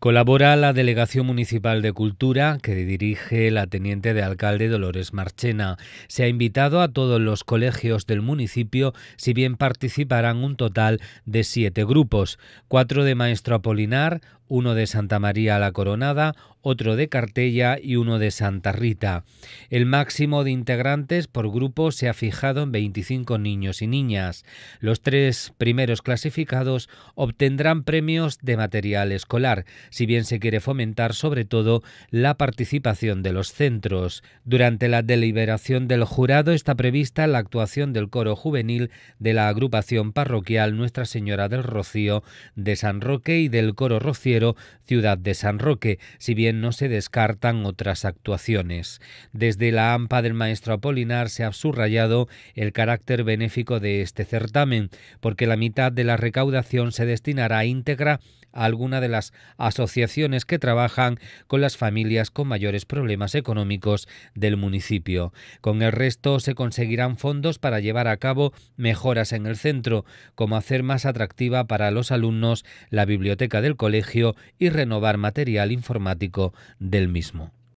Colabora la Delegación Municipal de Cultura que dirige la teniente de alcalde Dolores Marchena. Se ha invitado a todos los colegios del municipio, si bien participarán un total de siete grupos, cuatro de Maestro Apolinar, uno de Santa María la Coronada, otro de Cartella y uno de Santa Rita. El máximo de integrantes por grupo se ha fijado en 25 niños y niñas. Los tres primeros clasificados obtendrán premios de material escolar si bien se quiere fomentar sobre todo la participación de los centros. Durante la deliberación del jurado está prevista la actuación del coro juvenil de la agrupación parroquial Nuestra Señora del Rocío de San Roque y del coro rociero Ciudad de San Roque, si bien no se descartan otras actuaciones. Desde la AMPA del maestro Apolinar se ha subrayado el carácter benéfico de este certamen, porque la mitad de la recaudación se destinará íntegra a alguna de las asociaciones asociaciones que trabajan con las familias con mayores problemas económicos del municipio. Con el resto se conseguirán fondos para llevar a cabo mejoras en el centro, como hacer más atractiva para los alumnos la biblioteca del colegio y renovar material informático del mismo.